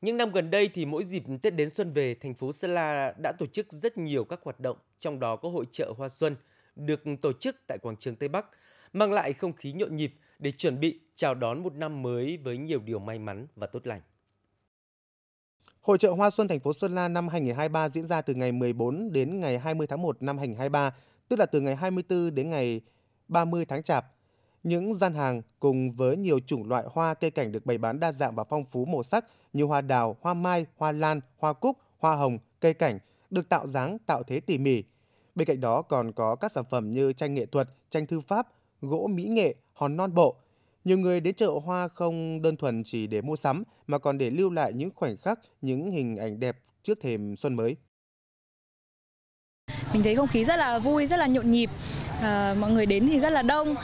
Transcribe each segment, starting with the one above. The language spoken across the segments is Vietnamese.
Những năm gần đây thì mỗi dịp Tết đến xuân về, thành phố Sơn La đã tổ chức rất nhiều các hoạt động, trong đó có hội trợ hoa xuân được tổ chức tại quảng trường Tây Bắc, mang lại không khí nhộn nhịp để chuẩn bị chào đón một năm mới với nhiều điều may mắn và tốt lành. Hội trợ Hoa Xuân thành phố Sơn La năm 2023 diễn ra từ ngày 14 đến ngày 20 tháng 1 năm 2023, tức là từ ngày 24 đến ngày 30 tháng Chạp những gian hàng cùng với nhiều chủng loại hoa cây cảnh được bày bán đa dạng và phong phú màu sắc như hoa đào, hoa mai, hoa lan, hoa cúc, hoa hồng, cây cảnh được tạo dáng, tạo thế tỉ mỉ. Bên cạnh đó còn có các sản phẩm như tranh nghệ thuật, tranh thư pháp, gỗ mỹ nghệ, hòn non bộ. Nhiều người đến chợ hoa không đơn thuần chỉ để mua sắm mà còn để lưu lại những khoảnh khắc, những hình ảnh đẹp trước thềm xuân mới mình thấy không khí rất là vui rất là nhộn nhịp à, mọi người đến thì rất là đông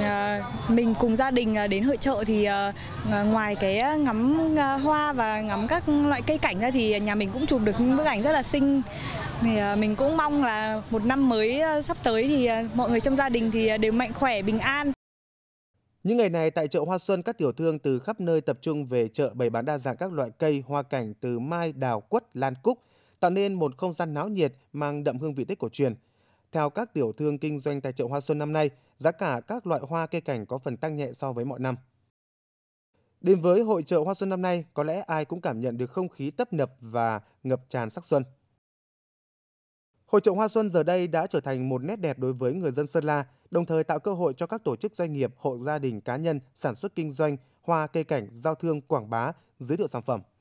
à, mình cùng gia đình ờ, đến hội chợ thì à, ngoài cái ngắm hoa và ngắm các loại cây cảnh ra thì nhà mình cũng chụp được những bức ảnh rất là xinh thì à, mình cũng mong là một năm mới sắp tới thì à, mọi người trong gia đình thì đều mạnh khỏe bình an những ngày này tại chợ Hoa Xuân, các tiểu thương từ khắp nơi tập trung về chợ bày bán đa dạng các loại cây, hoa cảnh từ mai, đào, quất, lan cúc, tạo nên một không gian náo nhiệt mang đậm hương vị Tết cổ truyền. Theo các tiểu thương kinh doanh tại chợ hoa xuân năm nay, giá cả các loại hoa cây cảnh có phần tăng nhẹ so với mọi năm. Đến với hội chợ hoa xuân năm nay, có lẽ ai cũng cảm nhận được không khí tấp nập và ngập tràn sắc xuân. Hội chợ hoa xuân giờ đây đã trở thành một nét đẹp đối với người dân Sơn La, đồng thời tạo cơ hội cho các tổ chức doanh nghiệp, hộ gia đình cá nhân sản xuất kinh doanh hoa cây cảnh, giao thương quảng bá, giới thiệu sản phẩm.